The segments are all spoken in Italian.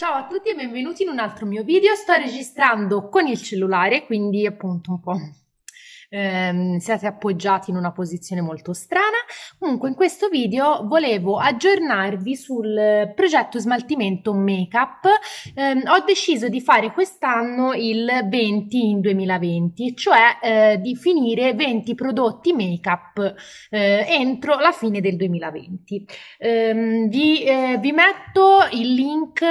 Ciao a tutti e benvenuti in un altro mio video. Sto registrando con il cellulare, quindi appunto un po' ehm, siate appoggiati in una posizione molto strana. Comunque in questo video volevo aggiornarvi sul progetto smaltimento make-up. Ehm, ho deciso di fare quest'anno il 20 in 2020, cioè eh, di finire 20 prodotti make-up eh, entro la fine del 2020. Ehm, vi, eh, vi metto il link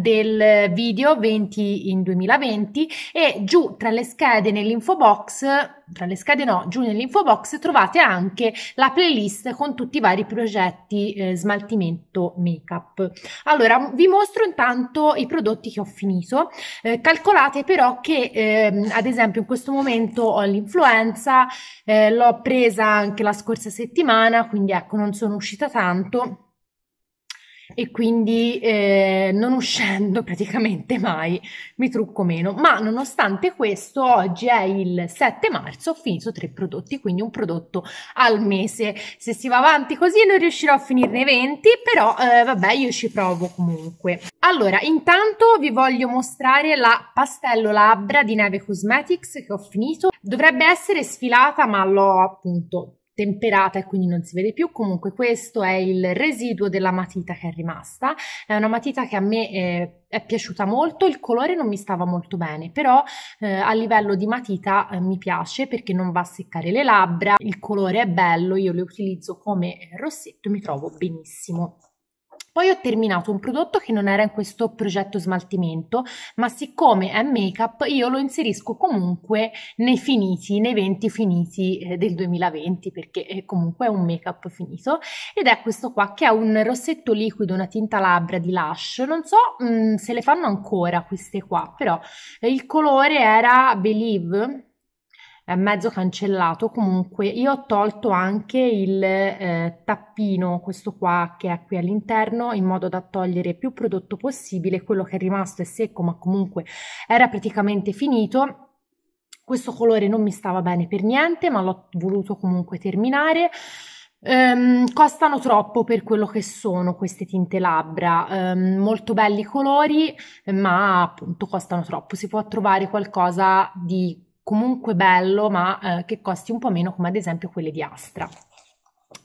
del video 20 in 2020 e giù tra le schede nell'info box tra le schede no, giù nell'info box trovate anche la playlist con tutti i vari progetti eh, smaltimento make up. Allora vi mostro intanto i prodotti che ho finito. Eh, calcolate però che eh, ad esempio in questo momento ho l'influenza, eh, l'ho presa anche la scorsa settimana, quindi ecco non sono uscita tanto e quindi eh, non uscendo praticamente mai mi trucco meno. Ma nonostante questo, oggi è il 7 marzo, ho finito tre prodotti, quindi un prodotto al mese. Se si va avanti così non riuscirò a finirne 20, però eh, vabbè, io ci provo comunque. Allora, intanto vi voglio mostrare la pastello labbra di Neve Cosmetics che ho finito. Dovrebbe essere sfilata, ma l'ho appunto temperata e quindi non si vede più. Comunque questo è il residuo della matita che è rimasta. È una matita che a me eh, è piaciuta molto, il colore non mi stava molto bene, però eh, a livello di matita eh, mi piace perché non va a seccare le labbra, il colore è bello, io le utilizzo come eh, rossetto, mi trovo benissimo. Poi ho terminato un prodotto che non era in questo progetto smaltimento, ma siccome è make-up io lo inserisco comunque nei finiti, nei 20 finiti eh, del 2020 perché comunque è un make-up finito ed è questo qua che è un rossetto liquido, una tinta labbra di Lush, non so mh, mm, se le fanno ancora queste qua, però il colore era Believe mezzo cancellato comunque io ho tolto anche il eh, tappino questo qua che è qui all'interno in modo da togliere più prodotto possibile quello che è rimasto è secco ma comunque era praticamente finito questo colore non mi stava bene per niente ma l'ho voluto comunque terminare Um, costano troppo per quello che sono queste tinte labbra, um, molto belli i colori, ma appunto costano troppo. Si può trovare qualcosa di comunque bello, ma eh, che costi un po' meno, come ad esempio quelle di Astra.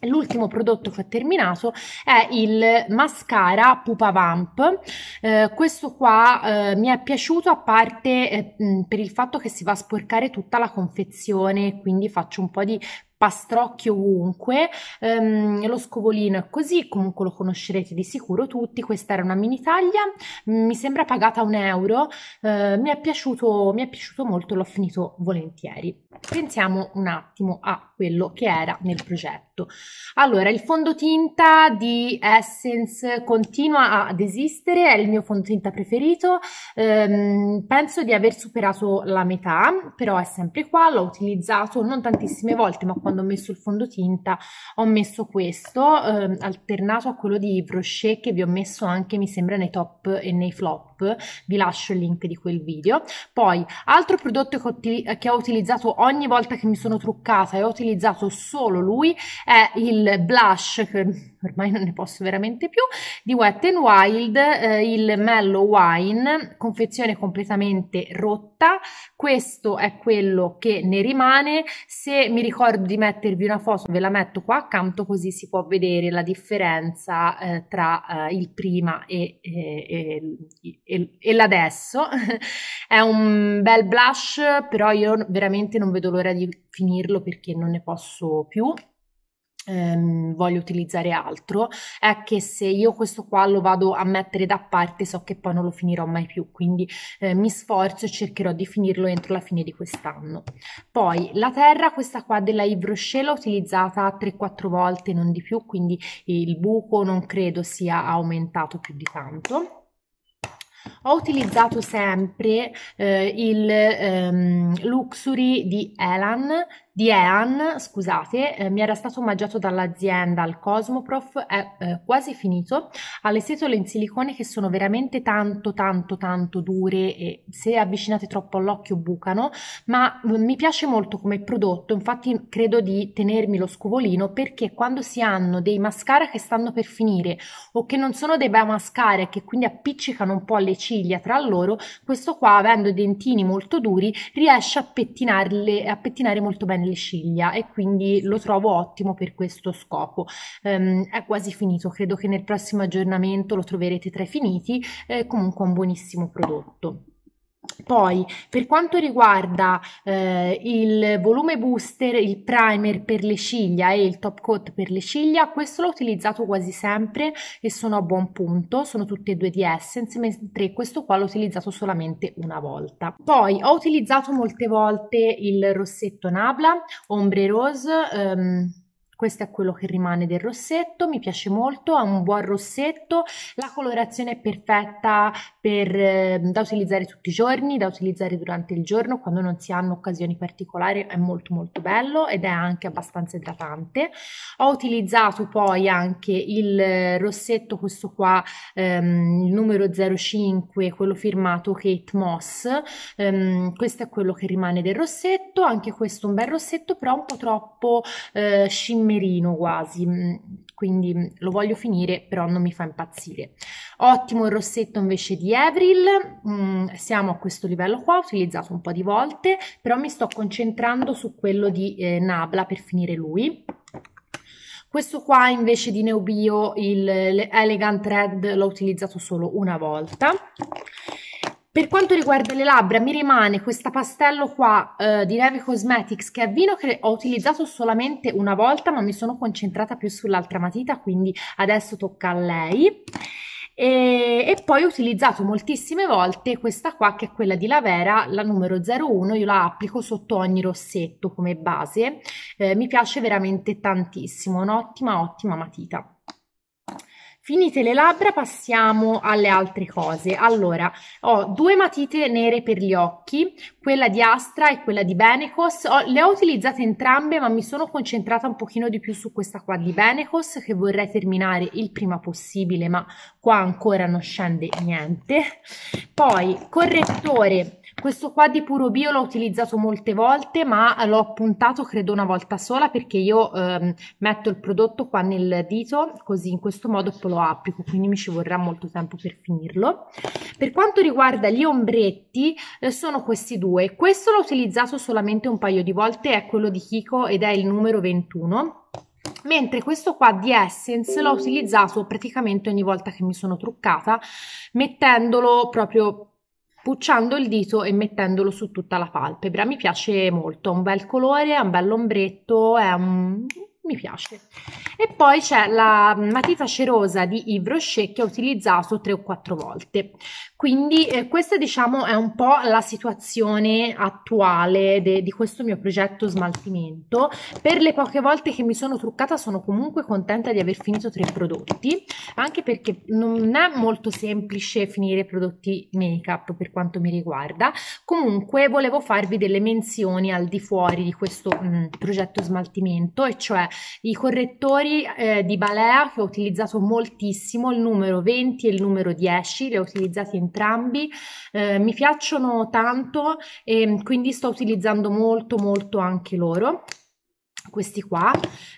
L'ultimo prodotto che ho terminato è il mascara Pupa Vamp. Eh, questo qua eh, mi è piaciuto a parte eh, per il fatto che si va a sporcare tutta la confezione, quindi faccio un po' di pastrocchio ovunque, ehm, lo scovolino è così, comunque lo conoscerete di sicuro tutti, questa era una mini taglia, mi sembra pagata un euro, eh, mi, è piaciuto, mi è piaciuto molto, l'ho finito volentieri. Pensiamo un attimo a quello che era nel progetto. Allora, il fondotinta di Essence continua ad esistere, è il mio fondotinta preferito, ehm, penso di aver superato la metà, però è sempre qua, l'ho utilizzato non tantissime volte, ma quando ho messo il fondotinta ho messo questo eh, alternato a quello di Brochet che vi ho messo anche mi sembra nei top e nei flop vi lascio il link di quel video poi altro prodotto che ho, che ho utilizzato ogni volta che mi sono truccata e ho utilizzato solo lui è il blush che ormai non ne posso veramente più di Wet n Wild eh, il Mellow Wine confezione completamente rotta questo è quello che ne rimane se mi ricordo di di mettervi una foto, ve la metto qua accanto così si può vedere la differenza eh, tra eh, il prima e, e, e, e l'adesso. È un bel blush, però io veramente non vedo l'ora di finirlo perché non ne posso più ehm, voglio utilizzare altro, è che se io questo qua lo vado a mettere da parte so che poi non lo finirò mai più, quindi eh, mi sforzo e cercherò di finirlo entro la fine di quest'anno. Poi la terra, questa qua della Yves Rocher l'ho utilizzata 3-4 volte, non di più, quindi il buco non credo sia aumentato più di tanto ho utilizzato sempre eh, il ehm, Luxury di Elan di EAN, scusate, eh, mi era stato omaggiato dall'azienda al Cosmoprof, è eh, quasi finito, ha le setole in silicone che sono veramente tanto tanto tanto dure e se avvicinate troppo all'occhio bucano, ma mm, mi piace molto come prodotto, infatti credo di tenermi lo scovolino perché quando si hanno dei mascara che stanno per finire o che non sono dei bei mascara e che quindi appiccicano un po' le ciglia tra loro, questo qua avendo i dentini molto duri riesce a pettinarle a pettinare molto bene nelle ciglia e quindi lo trovo ottimo per questo scopo. Ehm, è quasi finito, credo che nel prossimo aggiornamento lo troverete tra i finiti, è eh, comunque un buonissimo prodotto. Poi, per quanto riguarda eh, il volume booster, il primer per le ciglia e il top coat per le ciglia, questo l'ho utilizzato quasi sempre e sono a buon punto, sono tutte e due di Essence, mentre questo qua l'ho utilizzato solamente una volta. Poi ho utilizzato molte volte il rossetto Nabla, Ombre Rose, ehm, questo è quello che rimane del rossetto, mi piace molto, ha un buon rossetto, la colorazione è perfetta per, ehm, da utilizzare tutti i giorni, da utilizzare durante il giorno, quando non si hanno occasioni particolari è molto molto bello ed è anche abbastanza idratante. Ho utilizzato poi anche il rossetto, questo qua, ehm, il numero 05, quello firmato Kate Moss, ehm, questo è quello che rimane del rossetto, anche questo è un bel rossetto però un po' troppo eh, scimmiato cimmerino quasi, mm, quindi mm, lo voglio finire, però non mi fa impazzire. Ottimo il rossetto invece di Avril, mm, siamo a questo livello qua, ho utilizzato un po' di volte, però mi sto concentrando su quello di eh, Nabla per finire lui. Questo qua invece di Neubio, il Elegant Red, l'ho utilizzato solo una volta. Per quanto riguarda le labbra, mi rimane questa pastello qua eh, di Neve Cosmetics che è vino che ho utilizzato solamente una volta, ma mi sono concentrata più sull'altra matita, quindi adesso tocca a lei. E, e, poi ho utilizzato moltissime volte questa qua che è quella di Lavera, la numero 01, io la applico sotto ogni rossetto come base, eh, mi piace veramente tantissimo, un'ottima ottima matita. Finite le labbra, passiamo alle altre cose. Allora, ho due matite nere per gli occhi, quella di Astra e quella di Benecos. Ho, le ho utilizzate entrambe, ma mi sono concentrata un pochino di più su questa qua di Benecos, che vorrei terminare il prima possibile, ma qua ancora non scende niente. Poi, correttore questo qua di puro bio l'ho utilizzato molte volte, ma l'ho puntato credo una volta sola perché io ehm, metto il prodotto qua nel dito, così in questo modo poi lo applico, quindi mi ci vorrà molto tempo per finirlo. Per quanto riguarda gli ombretti, eh, sono questi due. Questo l'ho utilizzato solamente un paio di volte, è quello di Kiko ed è il numero 21 mentre questo qua di Essence l'ho utilizzato praticamente ogni volta che mi sono truccata mettendolo proprio pucciando il dito e mettendolo su tutta la palpebra. Mi piace molto, ha un bel colore, ha un bell'ombretto, è un mi piace. E poi c'è la matita cerosa di Yves Rocher che ho utilizzato tre o quattro volte. Quindi eh, questa diciamo è un po' la situazione attuale de- di questo mio progetto smaltimento. Per le poche volte che mi sono truccata sono comunque contenta di aver finito tre prodotti, anche perché non è molto semplice finire prodotti make-up per quanto mi riguarda. Comunque volevo farvi delle menzioni al di fuori di questo mh, progetto smaltimento, e cioè i correttori eh, di Balea che ho utilizzato moltissimo, il numero 20 e il numero 10, li ho utilizzati entrambi, eh, mi piacciono tanto e mm, quindi sto utilizzando molto molto anche loro questi qua.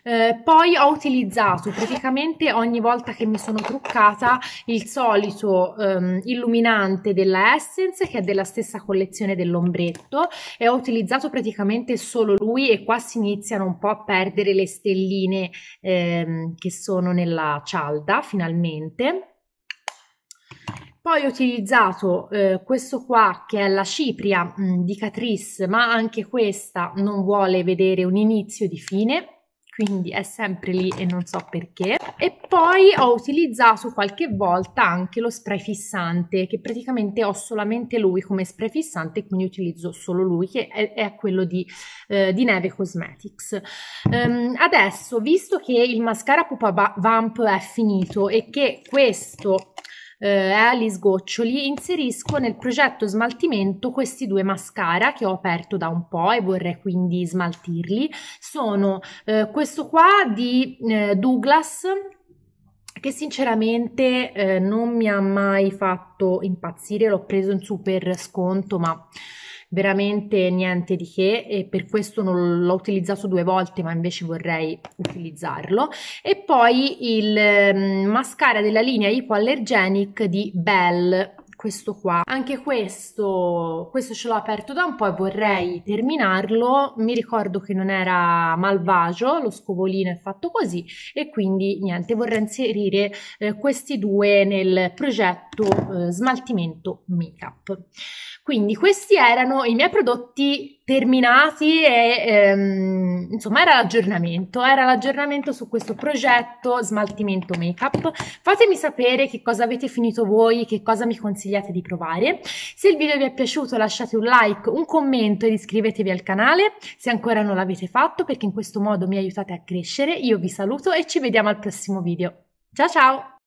Eh, poi ho utilizzato praticamente ogni volta che mi sono truccata il solito ehm, illuminante della Essence che è della stessa collezione dell'ombretto e ho utilizzato praticamente solo lui e qua si iniziano un po' a perdere le stelline ehm, che sono nella cialda finalmente poi ho utilizzato eh, questo qua che è la cipria mh, mm, di Catrice, ma anche questa non vuole vedere un inizio di fine, quindi è sempre lì e non so perché. E poi ho utilizzato qualche volta anche lo spray fissante, che praticamente ho solamente lui come spray fissante, quindi utilizzo solo lui, che è, è quello di, eh, di, Neve Cosmetics. Um, adesso, visto che il mascara Pupa Vamp è finito e che questo eh, agli sgoccioli, inserisco nel progetto smaltimento questi due mascara che ho aperto da un po' e vorrei quindi smaltirli. Sono eh, questo qua di eh, Douglas che sinceramente eh, non mi ha mai fatto impazzire, l'ho preso in super sconto, ma veramente niente di che e per questo non l'ho utilizzato due volte ma invece vorrei utilizzarlo e poi il mm, mascara della linea hypoallergenic di Belle questo qua anche questo questo ce l'ho aperto da un po' e vorrei terminarlo mi ricordo che non era malvagio lo scovolino è fatto così e quindi niente vorrei inserire eh, questi due nel progetto eh, smaltimento make up quindi questi erano i miei prodotti terminati e ehm, insomma era l'aggiornamento, era l'aggiornamento su questo progetto smaltimento make up. Fatemi sapere che cosa avete finito voi, che cosa mi consigliate di provare. Se il video vi è piaciuto lasciate un like, un commento ed iscrivetevi al canale se ancora non l'avete fatto perché in questo modo mi aiutate a crescere. Io vi saluto e ci vediamo al prossimo video. Ciao ciao!